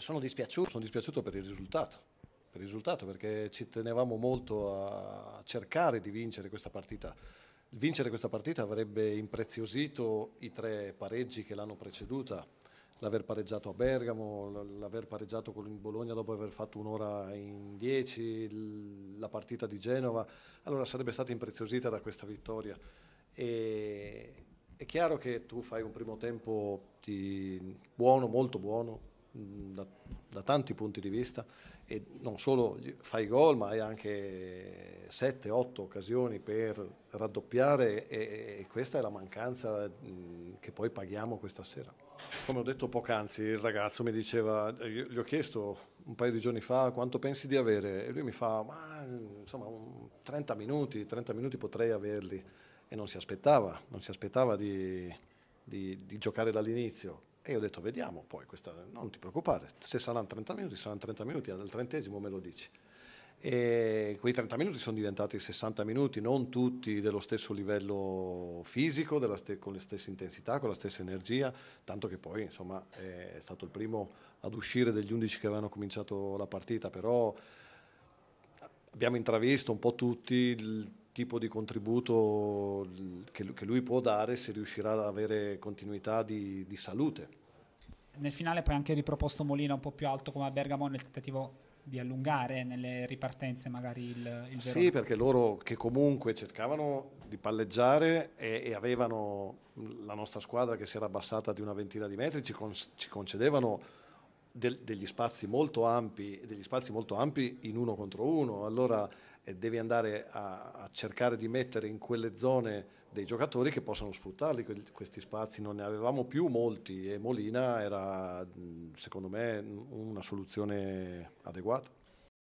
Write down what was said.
sono dispiaciuto. Sono dispiaciuto per il risultato, per il risultato perché ci tenevamo molto a cercare di vincere questa partita. Vincere questa partita avrebbe impreziosito i tre pareggi che l'hanno preceduta, l'aver pareggiato a Bergamo, l'aver pareggiato con il Bologna dopo aver fatto un'ora in dieci, la partita di Genova, allora sarebbe stata impreziosita da questa vittoria. E è chiaro che tu fai un primo tempo buono, molto buono, da, da, tanti punti di vista e non solo fai gol ma hai anche 7-8 occasioni per raddoppiare e, e, questa è la mancanza mh, che poi paghiamo questa sera. Come ho detto poc'anzi il ragazzo mi diceva, gli ho chiesto un paio di giorni fa quanto pensi di avere e lui mi fa ma insomma 30 minuti, 30 minuti potrei averli e non si aspettava, non si aspettava di, di, di giocare dall'inizio e io ho detto, vediamo, poi questa, non ti preoccupare, se saranno 30 minuti, saranno 30 minuti, al trentesimo me lo dici. E quei 30 minuti sono diventati 60 minuti, non tutti dello stesso livello fisico, ste- con le stesse intensità, con la stessa energia, tanto che poi insomma è stato il primo ad uscire degli 11 che avevano cominciato la partita, però abbiamo intravisto un po' tutti il tipo di contributo che lui può dare se riuscirà ad avere continuità di, di salute nel finale poi anche riproposto Molina un po' più alto come a Bergamo nel tentativo di allungare nelle ripartenze magari il, il Verona. Sì, perché loro che comunque cercavano di palleggiare e, e, avevano la nostra squadra che si era abbassata di una ventina di metri, ci, con, ci concedevano del, degli, spazi ampi, degli, spazi molto ampi, in uno contro uno, allora eh, devi andare a, a, cercare di mettere in quelle zone dei giocatori che possano sfruttarli que questi spazi, non ne avevamo più molti e Molina era secondo me una soluzione adeguata.